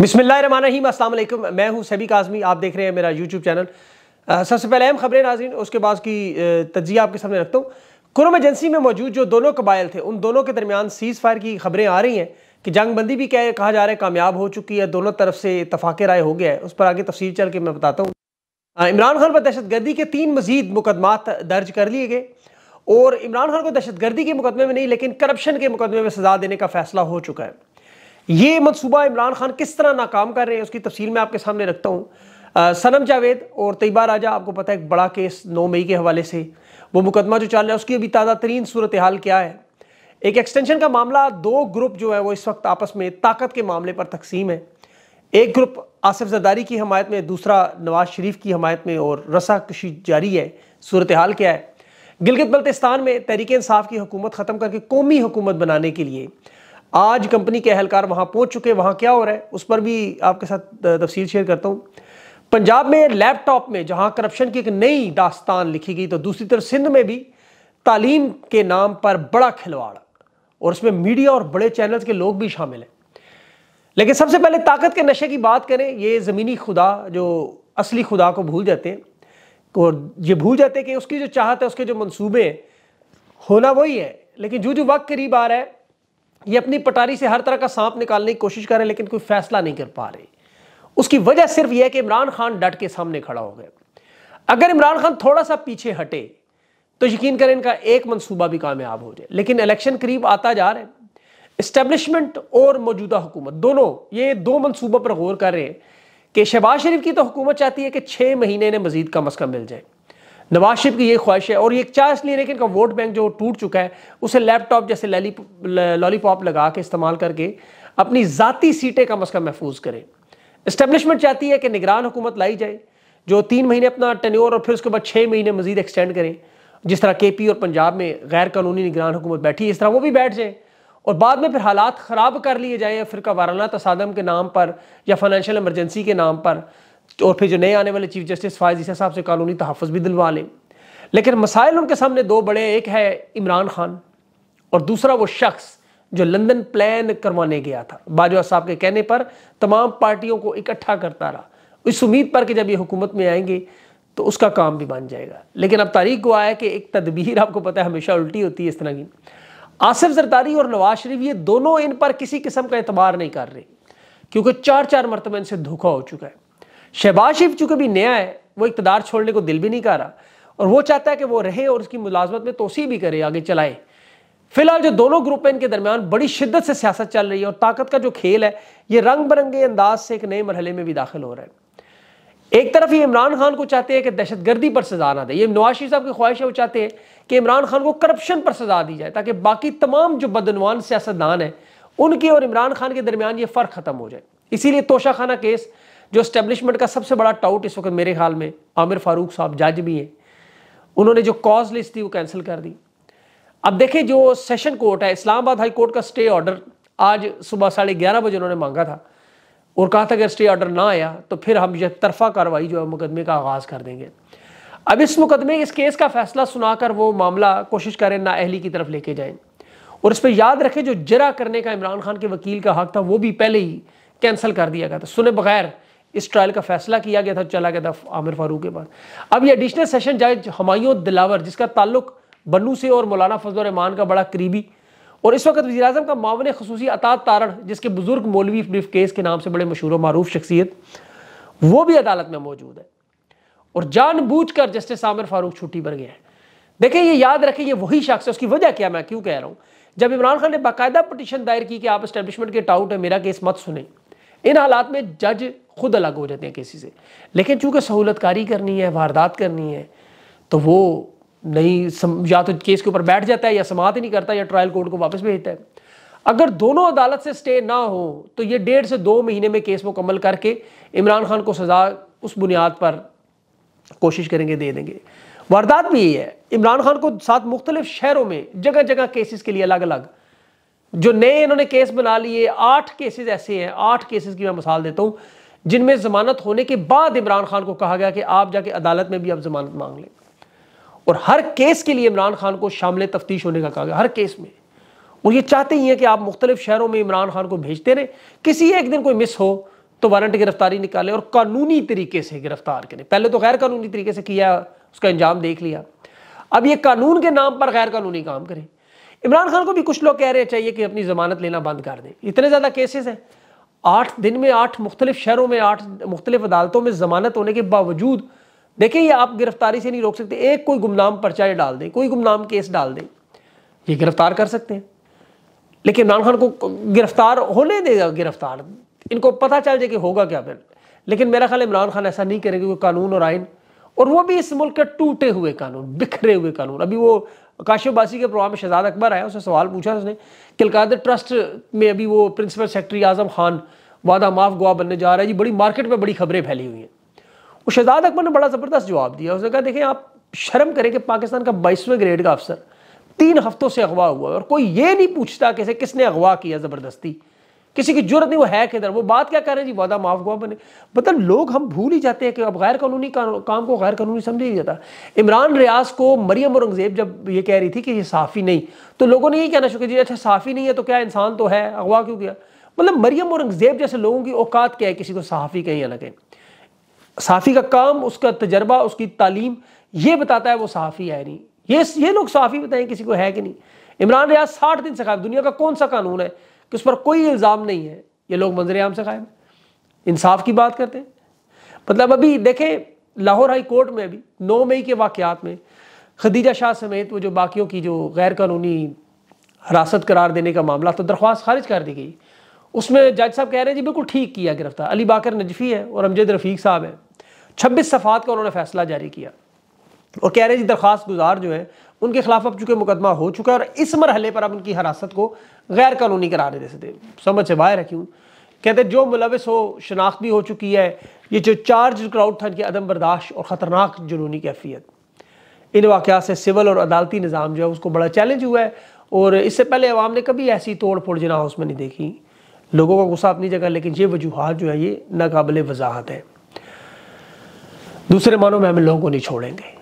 बिसमीम अल्लाम मैं हूँ सभी काजमी आप देख रहे हैं मेरा यूट्यूब चैनल सबसे पहले अहम खबरें नाजीन उसके बाद की तजिया आपके सामने रखता हूँ कुरु एजेंसी में मौजूद जो दोनों कबाइल थे उन दोनों के दरमियान सीज़ फायर की खबरें आ रही हैं कि जंगबंदी भी क्या कहा जा रहा है कामयाब हो चुकी है दोनों तरफ से इतफाक़ राय हो गया है उस पर आगे तफसील चल के मैं बताता हूँ इमरान खान पर दहशतगर्दी के तीन मजीद मुकदमात दर्ज कर लिए गए और इमरान खान को दहशतगर्दी के मुकदमे में नहीं लेकिन करप्शन के मुकदमे में सजा देने का फैसला हो चुका है ये मनसूबा इमरान खान किस तरह नाकाम कर रहे हैं उसकी तफसील मैं आपके सामने रखता हूँ सनम जावेद और तयबा राजा आपको पता है एक बड़ा केस नौ मई के हवाले से वो मुकदमा जो चल रहा है उसकी अभी ताज़ा तरीन सूरत हाल क्या है एक एक्सटेंशन का मामला दो ग्रुप जो है वो इस वक्त आपस में ताकत के मामले पर तकसीम है एक ग्रुप आसिफ जदारी की हमायत में दूसरा नवाज शरीफ की हमायत में और रसा कशी जारी है सूरत हाल क्या है गिलगित बल्तिस्तान में तहरीक इंसाफ की हुकूमत ख़त्म करके कौमी हुकूमत बनाने के लिए आज कंपनी के अहलकार वहाँ पहुँच चुके वहाँ क्या हो रहा है उस पर भी आपके साथ तफसील शेयर करता हूँ पंजाब में लैपटॉप में जहाँ करप्शन की एक नई दास्तान लिखी गई तो दूसरी तरफ सिंध में भी तालीम के नाम पर बड़ा खिलवाड़ और उसमें मीडिया और बड़े चैनल्स के लोग भी शामिल हैं लेकिन सबसे पहले ताकत के नशे की बात करें ये ज़मीनी खुदा जो असली खुदा को भूल जाते हैं और ये भूल जाते हैं कि उसकी जो चाहत है उसके जो मंसूबे होना वही है लेकिन जो जो वक्त करीब आ रहा है ये अपनी पटारी से हर तरह का सांप निकालने की कोशिश कर रहे हैं लेकिन कोई फैसला नहीं कर पा रहे उसकी वजह सिर्फ यह है कि इमरान खान डट के सामने खड़ा हो गया अगर इमरान खान थोड़ा सा पीछे हटे तो यकीन करें इनका एक मंसूबा भी कामयाब हो जाए लेकिन इलेक्शन करीब आता जा रहा है इस्टेब्लिशमेंट और मौजूदा हुकूमत दोनों ये दो मनसूबों पर गौर कर रहे हैं कि शहबाज शरीफ की तो हुकूमत चाहती है कि छः महीने इन्हें मजीद कम अज़ कम मिल जाए नवाज शरीफ की ये ख्वाहिश है और ये चार इसलिए लेकिन का वोट बैंक जो टूट चुका है उसे लैपटॉप जैसे लॉलीपॉप लगा के इस्तेमाल करके अपनी ज़ाती सीटें कम अज़ कम महफूज करें इस्टेब्लिशमेंट चाहती है कि निगरान हुकूमत लाई जाए जो तीन महीने अपना टेन्योर और फिर उसके बाद छः महीने मजीद एक्सटेंड करें जिस तरह के पी और पंजाब में गैर कानूनी निगरान हुकूमत बैठी है इस तरह वो भी बैठ जाएँ और बाद में फिर हालात ख़राब कर लिए जाएँ फिर का वाराना तसादम के नाम पर या फाइनेंशियल एमरजेंसी के नाम पर और फिर जो नए आने वाले चीफ जस्टिस फायज ईसा साहब से कानूनी तहफ़ भी दिलवा लें लेकिन मसाइल उनके सामने दो बड़े एक है इमरान खान और दूसरा वो शख्स जो लंदन प्लान करवाने गया था बाजवा साहब के कहने पर तमाम पार्टियों को इकट्ठा करता रहा इस उम्मीद पर कि जब ये हुकूमत में आएंगे तो उसका काम भी बन जाएगा लेकिन अब तारीख को आया कि एक तदबीर आपको पता है हमेशा उल्टी होती है इस तरह की आसिफ जरदारी और नवाज शरीफ ये दोनों इन पर किसी किस्म का एतबार नहीं कर रहे क्योंकि चार चार मरतबा इनसे धोखा हो चुका है शहबाज शरीफ चूंकि भी नया है वो इकतदार छोड़ने को दिल भी नहीं कर रहा और वो चाहता है कि वो रहे और उसकी मुलाजमत में तोसी भी करे आगे चलाए फिलहाल जो दोनों ग्रुप हैं इनके दरमियान बड़ी शिद्दत से सियासत चल रही है और ताकत का जो खेल है ये रंग बिरंगे अंदाज से एक नए मरहले में भी दाखिल हो रहा है एक तरफ ये इमरान खान को चाहते हैं कि दहशत गर्दी पर सजा ना दे ये नवाज शरीफ साहब की ख्वाहिश है वो चाहते हैं कि इमरान खान को करप्शन पर सजा दी जाए ताकि बाकी तमाम जो बदनवान सियासतदान हैं उनके और इमरान खान के दरमियान ये फ़र्क ख़त्म हो जाए इसीलिए तोशाखाना केस जो स्टैब्लिशमेंट का सबसे बड़ा टाउट इस वक्त मेरे ख्याल में आमिर फारूक साहब जज भी हैं उन्होंने जो कॉज लिस्ट थी वो कैंसिल कर दी अब देखें जो सेशन कोर्ट है इस्लामाबाद हाई कोर्ट का स्टे ऑर्डर आज सुबह साढ़े ग्यारह बजे उन्होंने मांगा था और कहा था अगर स्टे ऑर्डर ना आया तो फिर हम यह तरफा कार्रवाई जो है मुकदमे का आगाज़ कर देंगे अब इस मुकदमे इस केस का फैसला सुनाकर वो मामला कोशिश करें ना अहली की तरफ लेके जाएं और इस पर याद रखें जो जरा करने का इमरान खान के वकील का हक था वो भी पहले ही कैंसिल कर दिया गया था सुने बगैर इस ट्रायल का फैसला किया गया था चला गया था आमिर फारूक के पास अब ये एडिशनल सेशन जज हमायों दिलावर जिसका ताल्लुक बनू से और मौलाना फजल रहमान का बड़ा करीबी और इस वक्त वजी अजम का मावन खसूसी अतात तारण जिसके बुजुर्ग मौलवी ब्रीफ केस के नाम से बड़े मशहूर व मरूफ शख्सियत वो भी अदालत में मौजूद है और जानबूझ कर जस्टिस आमिर फारूक छुट्टी पर गया है देखें ये याद रखें ये वही शख्स है उसकी वजह क्या मैं क्यों कह रहा हूँ जब इमरान खान ने बाकायदा पटिशन दायर की कि आप इस्टेबलिशमेंट के टाउट है मेरा केस मत सुने इन हालात में जज खुद अलग हो जाते हैं किसी से लेकिन चूँकि सहूलतकारी करनी है वारदात करनी है तो वो नहीं सम, या तो केस के ऊपर बैठ जाता है या समाप्त नहीं करता या ट्रायल कोर्ट को वापस भेजता है अगर दोनों अदालत से स्टे ना हो तो ये डेढ़ से दो महीने में केस मुकम्मल करके इमरान खान को सज़ा उस बुनियाद पर कोशिश करेंगे दे देंगे वारदात भी ये है इमरान खान को साथ मुख्तलिफ शहरों में जगह जगह केसेस के लिए अलग अलग जो नए इन्होंने केस बना लिए आठ केसेस ऐसे हैं आठ केसेस की मैं मिसाल देता हूँ जिनमें जमानत होने के बाद इमरान खान को कहा गया कि आप जाके अदालत में भी आप जमानत मांग लें और हर केस के लिए इमरान खान को शामिल तफ्तीश होने का कहा गया हर केस में और ये चाहते ही हैं कि आप मुख्तलिफ शहरों में इमरान खान को भेजते रहे किसी एक दिन कोई मिस हो तो वारंट गिरफ्तारी निकालें और कानूनी तरीके से गिरफ्तार करें पहले तो गैर कानूनी तरीके से किया उसका अंजाम देख लिया अब ये कानून के नाम पर गैर कानूनी काम करें इमरान खान को भी कुछ लोग कह रहे चाहिए कि अपनी जमानत लेना बंद कर दें इतने ज़्यादा केसेस हैं आठ दिन में आठ मुख्तलिफ शहरों में आठ मुख्तलिफ अदालतों में ज़मानत होने के बावजूद देखें ये आप गिरफ्तारी से नहीं रोक सकते एक कोई गुमनाम पर्चा डाल दें कोई गुमनाम केस डाल दें ये गिरफ्तार कर सकते हैं लेकिन इमरान खान को गिरफ्तार होने देगा गिरफ्तार इनको पता चल जाए कि होगा क्या फिर लेकिन मेरा ख्याल इमरान खान ऐसा नहीं करेगा क्योंकि कानून और आइन और वो भी इस मुल्क के टूटे हुए कानून बिखरे हुए कानून अभी वो काशिफ बासी के प्रोग्राम में शहजाद अकबर आया उसने सवाल पूछा उसने किलकादर ट्रस्ट में अभी वो प्रिंसिपल सेक्रेटरी आजम खान वादा माफ गुआ बनने जा रहा है जी बड़ी मार्केट में बड़ी खबरें फैली हुई हैं वो शहजाद अकबर ने बड़ा ज़बरदस्त जवाब दिया उसने कहा देखें आप शर्म करें कि पाकिस्तान का बाईसवें ग्रेड का अफसर तीन हफ्तों से अगवा हुआ और कोई ये नहीं पूछता कि इसे किसने अगवा किया ज़बरदस्ती किसी की जरूरत नहीं वो है किधर वो बात क्या कर रहे हैं जी वादा माफ गुआ बने मतलब लोग हम भूल ही जाते हैं कि अब गैर कानूनी काम को गैर कानूनी समझ ही जाता इमरान रियाज को मरियम औरंगजेब जब ये कह रही थी कि ये साफ़ी नहीं तो लोगों ने ये कहना शुक्र जी अच्छा साफ़ी नहीं है तो क्या इंसान तो है अगवा क्यों किया मतलब मरियम औरंगजेब जैसे लोगों की औकात क्या है किसी को साफी कहीं या ना कहीं साफी का काम उसका तजर्बा उसकी तालीम ये बताता है वो साफी है नहीं ये ये लोग साफ़ी बताएं किसी को है कि नहीं इमरान रियाज साठ दिन से खाए दुनिया का कौन सा कानून है कि उस पर कोई इल्ज़ाम नहीं है ये लोग मंजर आम से कायम इंसाफ की बात करते हैं मतलब अभी देखें लाहौर हाई कोर्ट में अभी नौ मई के वाक़ात में खदीजा शाह समेत वो जो बाकियों की जो गैर कानूनी हरासत करार देने का मामला तो दरख्वास्त खारिज कर दी गई उसमें जज साहब कह रहे हैं जी बिल्कुल ठीक किया गिरफ्तार अली बाकर नजफ़ी है और अमजद रफ़ीक साहब हैं छब्बीस सफ़ात का उन्होंने फैसला जारी किया और कह रहे हैं जी दरख्वास्त गुजार जो है उनके खिलाफ अब चुके मुकदमा हो चुका है और इस मरहले पर अब उनकी हरासत को गैर कानूनी करार दे सकते समझ से बाहर है क्यों कहते जो मुलविस हो शनाख्त भी हो चुकी है ये जो चार्ज क्राउड था इनकी अदम बर्दाश्त और ख़तरनाक जुनूनी कैफियत इन वाक़ात से सिविल और अदालती निज़ाम जो है उसको बड़ा चैलेंज हुआ है और इससे पहले अवाम ने कभी ऐसी तोड़ फोड़ जना हाउस में नहीं देखी लोगों का गुस्सा अपनी जगह लेकिन ये वजूहत जो है ये नाकबले वजाहत है दूसरे मानों में हम लोगों को नहीं छोड़ेंगे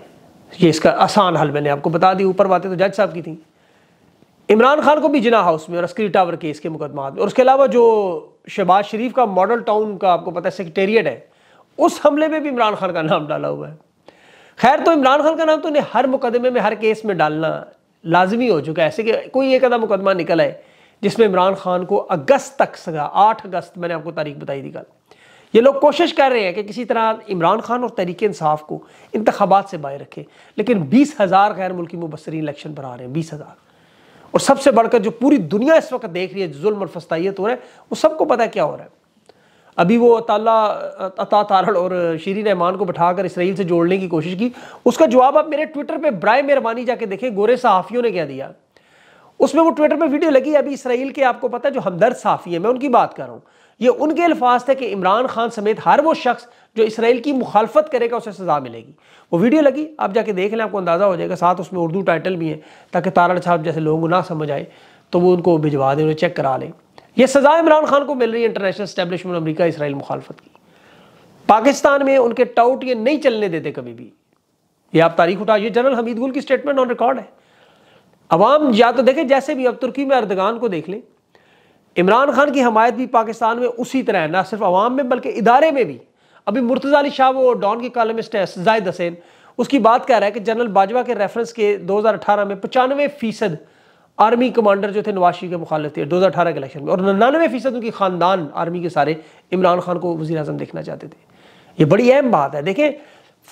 ये इसका आसान हल मैंने आपको बता दी ऊपर बातें तो जज साहब की थी इमरान खान को भी जिना हाउस में और अस्क्री टावर केस के मुकदमा में और उसके अलावा जो शहबाज शरीफ का मॉडल टाउन का आपको पता है सेक्रटेरियट है उस हमले में भी इमरान खान का नाम डाला हुआ है खैर तो इमरान खान का नाम तो उन्हें हर मुकदमे में हर केस में डालना लाजमी हो चुका है ऐसे कि कोई एक अदा मुकदमा निकल आए जिसमें इमरान खान को अगस्त तक सगा आठ अगस्त मैंने आपको तारीख बताई थी कल ये लोग कोशिश कर रहे हैं कि किसी तरह इमरान खान और तहरीक इंसाफ को इंतबात से बाहर रखें लेकिन बीस हज़ार गैर मुल्की मुबसरीन इलेक्शन पर आ रहे हैं बीस हज़ार और सबसे बढ़कर जो पूरी दुनिया इस वक्त देख रही है जुल्म और फस्ताइत हो रहा है वो सबको पता है क्या हो रहा है अभी वो अता तारड़ और शीरी रहमान को बैठाकर इसराइल से जोड़ने की कोशिश की उसका जवाब आप मेरे ट्विटर पर ब्राय मेहरबानी जाके देखें गोरे सहाफ़ियों ने क्या दिया उसमें वो ट्विटर पर वीडियो लगी अभी इसराइल के आपको पता है जो हमदर्द साफ़ी है मैं उनकी बात कर रहा हूँ ये उनके अल्फाज थे कि इमरान खान समेत हर वो शख्स जो इसराइल की मुखालफत करेगा उसे सज़ा मिलेगी वो वीडियो लगी आप जाके देख लें आपको अंदाज़ा हो जाएगा साथ उसमें उर्दू टाइटल भी है ताकि तारण साहब जैसे लोगों को ना समझ आए तो वो उनको भिजवा दें उन्हें चेक करा लें यह सज़ा इमरान खान को मिल रही है इंटरनेशनल स्टैब्लिशमेंट अमरीका इसराइल मुखालफत की पाकिस्तान में उनके टाउट ये नहीं चलने देते कभी भी ये आप तारीख उठा ये जनरल हमीद गुल की स्टेटमेंट ऑन रिकॉर्ड है अवाम या तो देखें जैसे भी अब तुर्की में अर्दगान को देख लें इमरान खान की हमायत भी पाकिस्तान में उसी तरह है ना सिर्फ आवाम में बल्कि इदारे में भी अभी मुर्तज़ा अली शाह वो डॉन की कॉलमिस्ट है जायद हसैन उसकी बात कह रहा है कि जनरल बाजवा के रेफरेंस के 2018 में पचानवे फ़ीसद आर्मी कमांडर जो थे नवाशी के मुखालत थे 2018 के इलेक्शन में और निन्यानवे फ़ीसद उनकी ख़ानदान आर्मी के सारे इमरान खान को वजी अजम देखना चाहते थे ये बड़ी अहम बात है देखें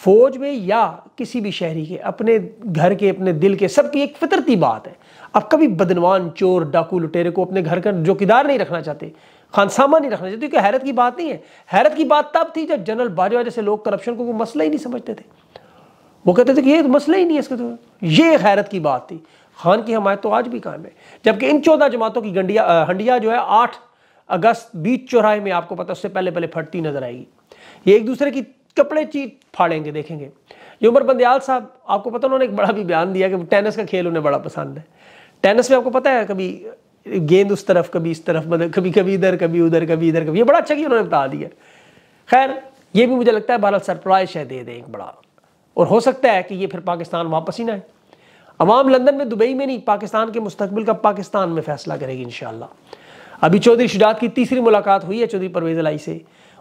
फ़ौज में या किसी भी शहरी के अपने घर के अपने दिल के सबकी एक फितरती बात है आप कभी बदनवान चोर डाकू लुटेरे को अपने घर का जोकीदार नहीं रखना चाहते खानसामा नहीं रखना चाहते क्योंकि हैरत की बात नहीं है हैरत की बात तब थी जब जनरल बाजवा जैसे लोग करप्शन को मसला ही नहीं समझते थे वो कहते थे कि ये तो मसला ही नहीं है इसके तो ये हैरत की बात थी खान की हमायत तो आज भी कायम है जबकि इन चौदह जमातों की गंडिया हंडिया जो है आठ अगस्त बीच चौराहे में आपको पता उससे पहले पहले फटती नजर आएगी ये एक दूसरे की कपड़े चीट फाड़ेंगे देखेंगे ये उमर बंदयाल साहब आपको पता उन्होंने एक बड़ा भी बयान दिया कि टेनिस का खेल उन्हें बड़ा पसंद है टेनिस में आपको पता है कभी गेंद उस तरफ कभी इस तरफ मतलब कभी कभी इधर कभी उधर कभी इधर कभी ये बड़ा अच्छा कि उन्होंने बता दिया खैर ये भी मुझे लगता है भारत सरप्राइज शायद दे दें एक बड़ा और हो सकता है कि ये फिर पाकिस्तान वापस ही ना है अवाम लंदन में दुबई में नहीं पाकिस्तान के मुस्तबिल का पाकिस्तान में फैसला करेगी इन अभी चौधरी शुजात की तीसरी मुलाकात हुई है चौधरी परवेज़ अलाई से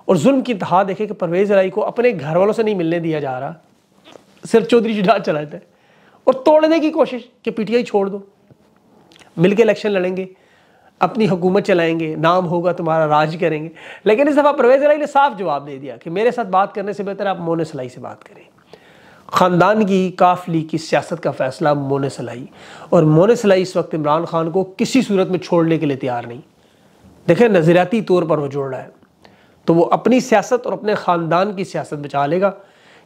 और जुल्म की इतहा देखे कि परवेज़ अलाई को अपने घर वालों से नहीं मिलने दिया जा रहा सिर्फ चौधरी शुजात चलाते है और तोड़ने की कोशिश कि पीटीआई छोड़ दो मिलके इलेक्शन लड़ेंगे अपनी हुकूमत चलाएंगे नाम होगा तुम्हारा राज करेंगे लेकिन इस दफ़ा परवेज़ अलाई ने साफ जवाब दे दिया कि मेरे साथ बात करने से बेहतर आप मोन सलाई से बात करें ख़ानदान की काफली की सियासत का फ़ैसला मोन सलाई और मोन सलाई इस वक्त इमरान खान को किसी सूरत में छोड़ने के लिए तैयार नहीं देखें नज़रियाती तौर पर वो जोड़ रहा है तो वो अपनी सियासत और अपने ख़ानदान की सियासत बचा लेगा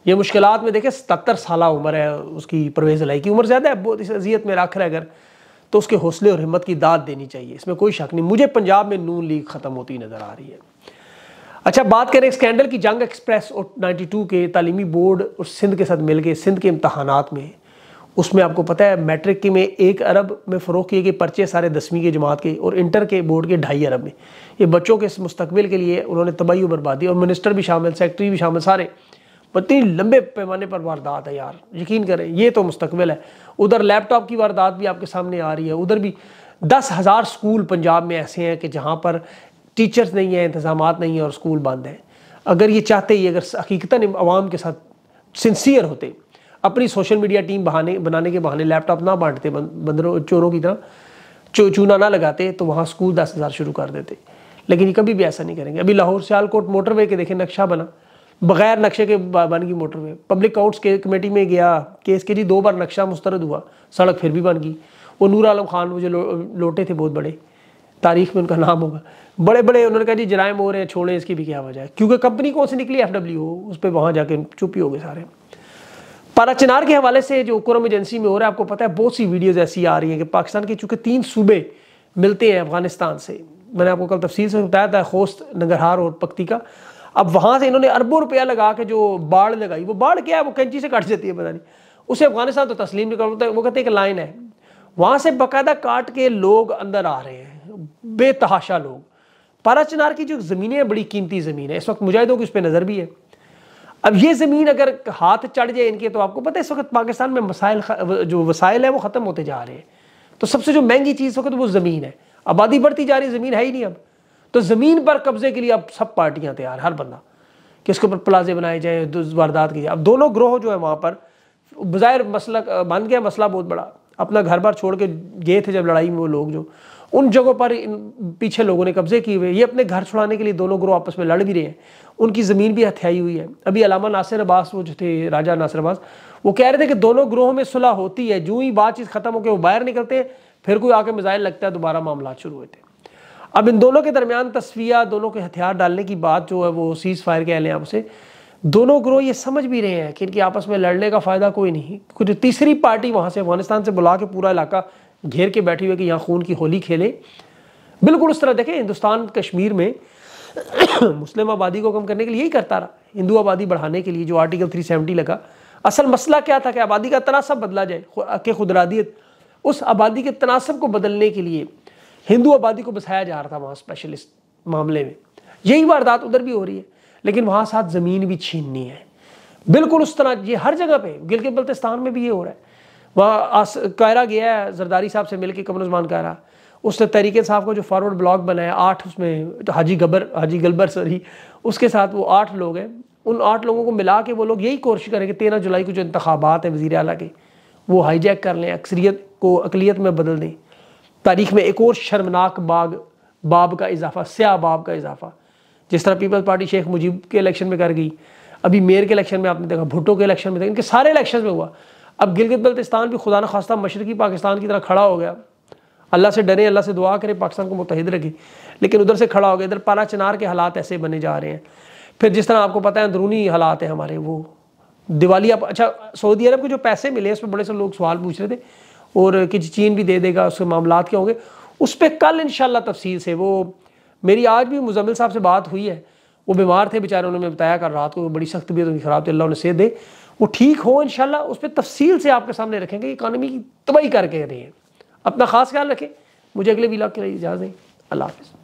ये मुश्किल में देखें सतर साल उम्र है उसकी परवेज़ अलाई की उम्र ज़्यादा है बहुत इस अजियत में रख रहा है अगर तो उसके हौसले और हिम्मत की दाद देनी चाहिए इसमें कोई शक नहीं मुझे पंजाब में नून लीग ख़त्म होती नज़र आ रही है अच्छा बात करें स्कैंडल की जंग एक्सप्रेस और 92 के तालीमी बोर्ड और सिंध के साथ मिल के सिंध के इम्तहान में उसमें आपको पता है मैट्रिक के में एक अरब में फ़रोग किए गए पर्चे सारे दसवीं के जमात के और इंटर के बोर्ड के ढाई अरब में ये बच्चों के मुस्तबिल के लिए उन्होंने तबाही बर्बादी और मिनिस्टर भी शामिल सेक्रेटरी भी शामिल सारे इतनी लंबे पैमाने पर वारदात है यार यकीन करें ये तो मुस्तकबिल है उधर लैपटॉप की वारदात भी आपके सामने आ रही है उधर भी दस हज़ार स्कूल पंजाब में ऐसे हैं कि जहाँ पर टीचर्स नहीं हैं इंतजाम नहीं हैं और स्कूल बंद हैं अगर ये चाहते ही अगर हकीकता आवाम के साथ सिंसियर होते अपनी सोशल मीडिया टीम बहाने बनाने के बहाने लैपटॉप ना बांटते बंदरों चोरों की तरह चो चूना ना लगाते तो वहाँ स्कूल दस हज़ार शुरू कर देते लेकिन ये कभी भी ऐसा नहीं करेंगे अभी लाहौर सियालकोट मोटरवे के देखें नक्शा बना बगैर नक्शे के बन गई मोटरवे पब्लिक काउंट्स के कमेटी में गया केस के जी दो बार नक्शा मुस्तरद हुआ सड़क फिर भी बन गई वो नूर आलम खान वो जो लो, लोटे थे बहुत बड़े तारीख में उनका नाम होगा बड़े बड़े उन्होंने कहा जी जराइम हो रहे हैं छोड़ें इसकी भी क्या वजह है क्योंकि कंपनी कौन सी निकली एफ डब्ल्यू उस पर वहाँ जाके चुप ही हो गए सारे पारा चिनार के हवाले से जो कुरम एजेंसी में हो रहा है आपको पता है बहुत सी वीडियोज़ ऐसी आ रही हैं कि पाकिस्तान के चूँकि तीन सूबे मिलते हैं अफगानिस्तान से मैंने आपको कल तफसील से बताया था खोस्त नगरहार और का अब वहाँ से इन्होंने अरबों रुपया लगा के जो बाढ़ लगाई वो बाढ़ क्या है वो कैंची से काट जाती है पता नहीं उसे अफगानिस्तान तो तस्लीम नहीं करता वो कहते हैं कि लाइन है वहाँ से बाकायदा काट के लोग अंदर आ रहे हैं बेतहाशा लोग पारा चिनार की जो ज़मीनें हैं बड़ी कीमती ज़मीन है इस वक्त मुजाहिदों की उस पर नज़र भी है अब ये ज़मीन अगर हाथ चढ़ जाए इनके तो आपको पता है इस वक्त पाकिस्तान में मसाइल जो वसाइल है वो ख़त्म होते जा रहे हैं तो सबसे जो महंगी चीज़ इस वक्त वो ज़मीन है आबादी बढ़ती जा रही ज़मीन है ही नहीं अब तो ज़मीन पर कब्जे के लिए अब सब पार्टियाँ तैयार हर बंदा कि इसके ऊपर प्लाजे बनाए जाए वारदात की जाए अब दोनों ग्रोह जो है वहाँ पर बाहर मसला बन गया मसला बहुत बड़ा अपना घर बार छोड़ के गए थे जब लड़ाई में वो लोग जो उन जगहों पर इन पीछे लोगों ने कब्जे किए हुए ये अपने घर छुड़ाने के लिए दोनों ग्रोह आपस में लड़ भी रहे हैं उनकी ज़मीन भी हथियाई हुई है अभी अलामा नासिर अब्बास वो जो थे राजा नासिर अब्बास वो कह रहे थे कि दोनों ग्रोह में सुलह होती है जूँ ही बातचीत ख़त्म होकर वो बाहर निकलते हैं फिर कोई आके मिज़ाइल लगता है दोबारा मामला शुरू होते हैं अब इन दोनों के दरमियान तस्वीर दोनों के हथियार डालने की बात जो है वो सीज़ फायर कह लें आपसे दोनों ग्रोह ये समझ भी रहे हैं कि इनकी आपस में लड़ने का फ़ायदा कोई नहीं कुछ तीसरी पार्टी वहाँ से अफगानिस्तान से बुला के पूरा इलाका घेर के बैठी हुई है कि यहाँ खून की होली खेले बिल्कुल उस तरह देखें हिंदुस्तान कश्मीर में मुस्लिम आबादी को कम करने के लिए यही करता रहा हिंदू आबादी बढ़ाने के लिए जो आर्टिकल 370 लगा असल मसला क्या था कि आबादी का तनासब बदला जाए कि खुदरादियत उस आबादी के तनासब को बदलने के लिए हिंदू आबादी को बसाया जा रहा था वहाँ स्पेशलिस्ट मामले में यही वारदात उधर भी हो रही है लेकिन वहाँ साथ ज़मीन भी छीननी है बिल्कुल उस तरह ये हर जगह पे गिलगित बल्तिस्तान में भी ये हो रहा है वहाँ कायरा गया है जरदारी साहब से मिल के कमर उस्मान कायरा उसने तरीके साहब का जो फॉरवर्ड ब्लॉक बनाया आठ उसमें तो हाजी गबर हाजी गलबर सॉरी उसके साथ वो आठ लोग हैं उन आठ लोगों को मिला के वो लोग यही कोशिश करें कि तेरह जुलाई को जो इंतबात हैं वज़ी अला के वो हाईजैक कर लें अक्सरीत को अकलीत में बदल दें तारीख में एक और शर्मनाक बाग बाब का इजाफा स्या बाब का इजाफा जिस तरह पीपल्स पार्टी शेख मुजीब के इलेक्शन में कर गई अभी मेयर के इलेक्शन में आपने देखा भुट्टो के इलेक्शन में देखा इनके सारे इलेक्शन में हुआ अब गिलगित बल्तिस्तान भी खुदा न खास्ता मशरकी पाकिस्तान की तरह खड़ा हो गया अल्लाह से डरे अल्लाह से दुआ करें पाकिस्तान को मुतहद रखे लेकिन उधर से खड़ा हो गया इधर पाना चिनार के हालात ऐसे बने जा रहे हैं फिर जिस तरह आपको पता है अंदरूनी हालात हैं हमारे वो दिवाली आप अच्छा सऊदी अरब को जो पैसे मिले उस पर बड़े से लोग सवाल पूछ रहे थे और कि चीन भी दे देगा उसके मामला क्या होंगे उस पर कल इन तफसील से वो मेरी आज भी मुजम्मिल साहब से बात हुई है वो बीमार थे बेचारे उन्होंने बताया कल रात को बड़ी सख्त भी उनकी ख़राब थी अल्लाह उन्हें से दे वो ठीक हो इन उस पर तफसील से आपके सामने रखेंगे इकानमी की तबाही करके रहे हैं अपना ख़ास ख्याल रखें मुझे अगले लाख के लिए इजाज़ दें अल्लाह हाफ़